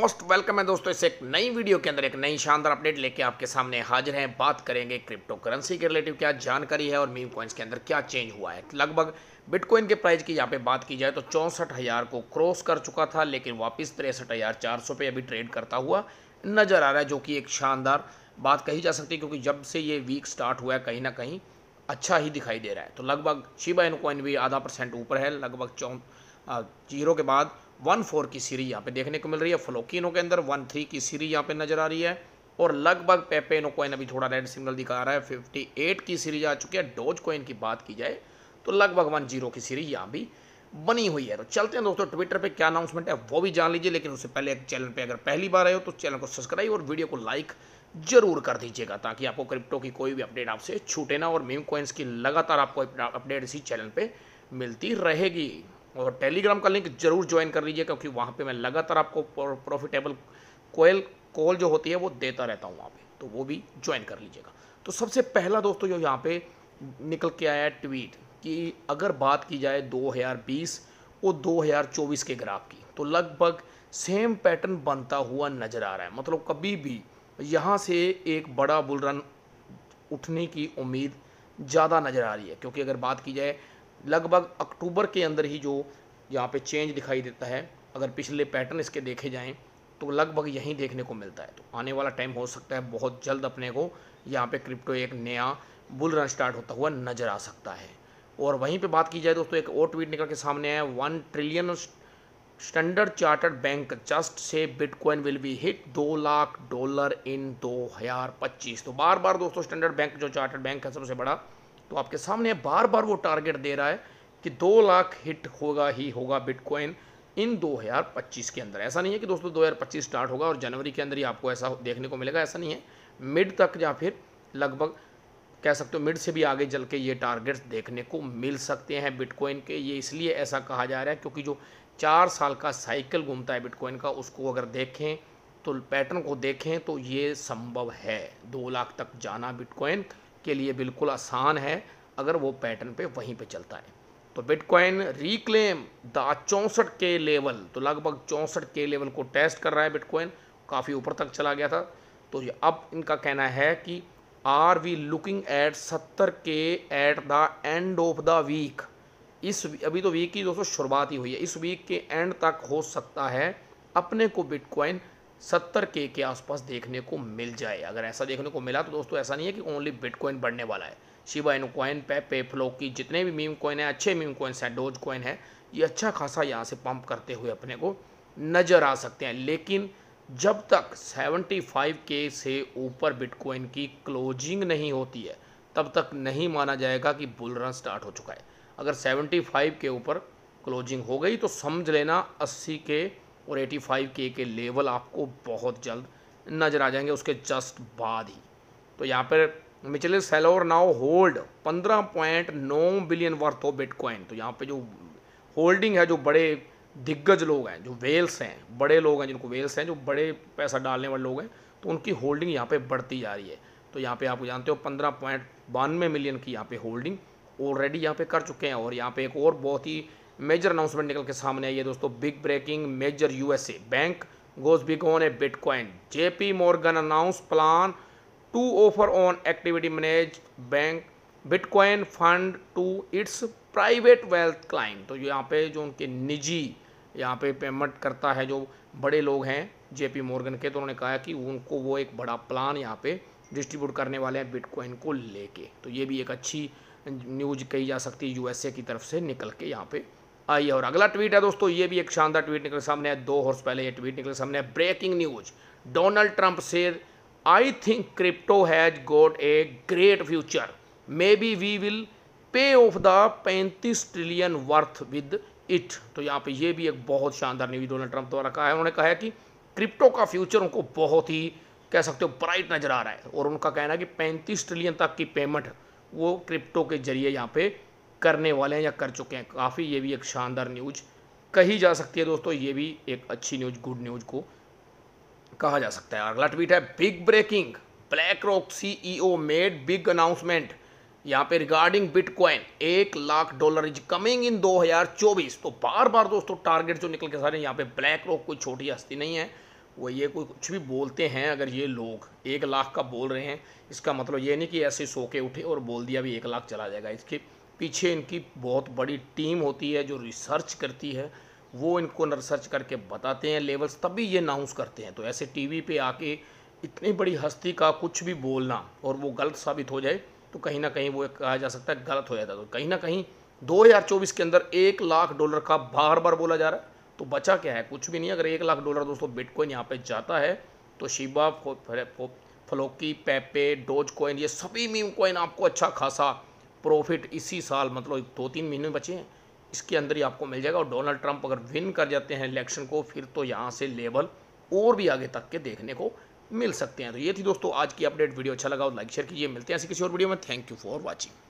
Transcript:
most welcome है दोस्तों इस एक नई वीडियो के अंदर एक नई शानदार अपडेट लेके आपके सामने हाजिर हैं बात करेंगे क्रिप्टो करेंसी के रिलेटिव क्या जानकारी है और मीम कॉइन्स के अंदर क्या चेंज हुआ है लगभग बिटकॉइन के प्राइस की यहाँ पे बात की जाए तो चौंसठ हज़ार को क्रॉस कर चुका था लेकिन वापिस तिरसठ हज़ार चार सौ पे अभी ट्रेड करता हुआ नज़र आ रहा है जो कि एक शानदार बात कही जा सकती है क्योंकि जब से ये वीक स्टार्ट हुआ है कहीं ना कहीं अच्छा ही दिखाई दे रहा है तो लगभग शिबा इन कॉइन भी आधा परसेंट ऊपर है लगभग चौ जीरो के बाद वन फोर की सीरीज यहाँ पे देखने को मिल रही है फ्लोकिनो के अंदर वन थ्री की सीरीज यहाँ पे नजर आ रही है और लगभग पेपेनो कोइन अभी थोड़ा रेड सिग्नल दिखा रहा है फिफ्टी एट की सीरीज आ चुकी है डोज कोइन की बात की जाए तो लगभग वन जीरो की सीरीज यहाँ भी बनी हुई है तो चलते हैं दोस्तों ट्विटर पर क्या अनाउंसमेंट है वो भी जान लीजिए लेकिन उससे पहले चैनल पर अगर पहली बार आए हो तो चैनल को सब्सक्राइब और वीडियो को लाइक जरूर कर दीजिएगा ताकि आपको क्रिप्टो की कोई भी अपडेट आपसे छूटे ना और मीम कोइंस की लगातार आपको अपडेट इसी चैनल पर मिलती रहेगी और टेलीग्राम का लिंक ज़रूर ज्वाइन कर लीजिए क्योंकि वहाँ पे मैं लगातार आपको प्रॉफिटेबल कोयल कॉल जो होती है वो देता रहता हूँ वहाँ पे तो वो भी ज्वाइन कर लीजिएगा तो सबसे पहला दोस्तों जो यहाँ पे निकल के आया है ट्वीट कि अगर बात की जाए 2020 और 2024 के ग्राफ की तो लगभग सेम पैटर्न बनता हुआ नज़र आ रहा है मतलब कभी भी यहाँ से एक बड़ा बुल रन उठने की उम्मीद ज़्यादा नज़र आ रही है क्योंकि अगर बात की जाए लगभग अक्टूबर के अंदर ही जो यहाँ पे चेंज दिखाई देता है अगर पिछले पैटर्न इसके देखे जाएं तो लगभग यहीं देखने को मिलता है तो आने वाला टाइम हो सकता है बहुत जल्द अपने को यहाँ पे क्रिप्टो एक नया बुल रन स्टार्ट होता हुआ नज़र आ सकता है और वहीं पे बात की जाए दोस्तों एक और ट्वीट निकल के सामने आया one trillion Standard Chartered bank just से बिटकॉइन विल बी हिट दो लाख डॉलर इन दो हज़ार पच्चीस तो बार बार दोस्तों स्टैंडर्ड बैंक जो चार्टर्ड बैंक है सबसे बड़ा तो आपके सामने बार बार वो टारगेट दे रहा है कि दो लाख हिट होगा ही होगा बिटकॉइन इन 2025 के अंदर ऐसा नहीं है कि दोस्तों 2025 स्टार्ट होगा और जनवरी के अंदर ही आपको ऐसा देखने को मिलेगा ऐसा नहीं है मिड तक या फिर लगभग कह सकते हो मिड से भी आगे चल के ये टारगेट्स देखने को मिल सकते हैं बिटकॉइन के ये इसलिए ऐसा कहा जा रहा है क्योंकि जो चार साल का साइकिल घूमता है बिटकॉइन का उसको अगर देखें तो पैटर्न को देखें तो ये संभव है दो लाख तक जाना बिटकॉइन के लिए बिल्कुल आसान है अगर वो पैटर्न पे वहीं पे चलता है तो बिटकॉइन रिक्लेम द चौंसठ के लेवल तो लगभग चौंसठ के लेवल को टेस्ट कर रहा है बिटकॉइन काफ़ी ऊपर तक चला गया था तो ये अब इनका कहना है कि आर वी लुकिंग एट सत्तर K at the end of the week इस अभी तो वीक की दोस्तों शुरुआत ही हुई है इस वीक के एंड तक हो सकता है अपने को बिटकॉइन सत्तर के के आसपास देखने को मिल जाए अगर ऐसा देखने को मिला तो दोस्तों ऐसा नहीं है कि ओनली बिटकॉइन बढ़ने वाला है शिवा इन कॉइन पे पेफ्लो की जितने भी मीम कॉइन है अच्छे मीम कॉइन्स हैं डोज कॉइन है ये अच्छा खासा यहाँ से पंप करते हुए अपने को नज़र आ सकते हैं लेकिन जब तक 75 के से ऊपर बिटकॉइन की क्लोजिंग नहीं होती है तब तक नहीं माना जाएगा कि बुल रन स्टार्ट हो चुका है अगर 75 के ऊपर क्लोजिंग हो गई तो समझ लेना 80 के और 85 के के लेवल आपको बहुत जल्द नज़र आ जाएंगे उसके जस्ट बाद ही तो यहाँ पर Michael Saylor now hold 15.9 billion worth of bitcoin तो यहाँ पे जो होल्डिंग है जो बड़े दिग्गज लोग हैं जो वेल्स हैं बड़े लोग हैं जिनको वेल्स हैं जो बड़े पैसा डालने वाले लोग हैं तो उनकी होल्डिंग यहाँ पे बढ़ती जा रही है तो यहाँ पे आप जानते हो पंद्रह पॉइंट बानवे मिलियन की यहाँ पे होल्डिंग ऑलरेडी यहाँ पे कर चुके हैं और यहाँ पे एक और बहुत ही मेजर अनाउंसमेंट निकल के सामने आई है दोस्तों big breaking major USA bank goes big on a bitcoin JP Morgan announce plan to offer an activity manage bank bitcoin fund to its private wealth client तो यहाँ पे जो उनके निजी यहाँ पे पेमेंट करता है जो बड़े लोग हैं जेपी मॉर्गन के तो उन्होंने कहा कि उनको वो एक बड़ा प्लान यहाँ पे डिस्ट्रीब्यूट करने वाले हैं बिटकॉइन को लेके तो ये भी एक अच्छी न्यूज कही जा सकती है यूएसए की तरफ से निकल के यहाँ पे आई और अगला ट्वीट है दोस्तों ये भी एक शानदार ट्वीट निकले सामने है दो हॉर्स पहले ये ट्वीट निकले सामने है ब्रेकिंग न्यूज डोनाल्ड ट्रंप से I think crypto has got a great future maybe we will pay off the पैंतीस ट्रिलियन वर्थ विद इट तो यहाँ पे ये भी एक बहुत शानदार न्यूज डोनाल्ड ट्रंप द्वारा कहा है उन्होंने कहा है कि क्रिप्टो का फ्यूचर उनको बहुत ही कह सकते हो ब्राइट नज़र आ रहा है और उनका कहना है कि पैंतीस ट्रिलियन तक की पेमेंट वो क्रिप्टो के जरिए यहाँ पे करने वाले हैं या कर चुके हैं काफ़ी ये भी एक शानदार न्यूज कही जा सकती है दोस्तों ये भी एक अच्छी न्यूज गुड न्यूज को कहा जा सकता है अगला ट्वीट है big breaking BlackRock CEO made big announcement यहाँ पे रिगार्डिंग बिटकॉइन एक lakh dollar is coming in 2024 तो बार बार दोस्तों टारगेट जो निकल के सारे यहाँ पे ब्लैक रॉक कोई छोटी हस्ती नहीं है वो ये कोई कुछ भी बोलते हैं अगर ये लोग एक लाख का बोल रहे हैं इसका मतलब ये नहीं कि ऐसे सो के उठे और बोल दिया भी एक लाख चला जाएगा इसकी पीछे इनकी बहुत बड़ी टीम होती है जो रिसर्च करती है वो इनको रिसर्च करके बताते हैं लेवल्स तभी ये अनाउंस करते हैं तो ऐसे टीवी पे आके इतनी बड़ी हस्ती का कुछ भी बोलना और वो गलत साबित हो जाए तो कहीं ना कहीं वो कहा जा सकता है गलत हो जाता है तो कहीं ना कहीं 2024 के अंदर एक लाख डॉलर का बार बार बोला जा रहा है तो बचा क्या है कुछ भी नहीं अगर एक लाख डॉलर दोस्तों बिटकॉइन यहाँ पे जाता है तो Shiba Floki Pepe Doge coin ये सभी मीम कॉइन आपको अच्छा खासा प्रॉफिट इसी साल मतलब दो तीन महीने बचे हैं इसके अंदर ही आपको मिल जाएगा और डोनाल्ड ट्रंप अगर विन कर जाते हैं इलेक्शन को फिर तो यहाँ से लेवल और भी आगे तक के देखने को मिल सकते हैं तो ये थी दोस्तों आज की अपडेट वीडियो अच्छा लगा और लाइक शेयर कीजिए मिलते हैं ऐसी किसी और वीडियो में थैंक यू फॉर वॉचिंग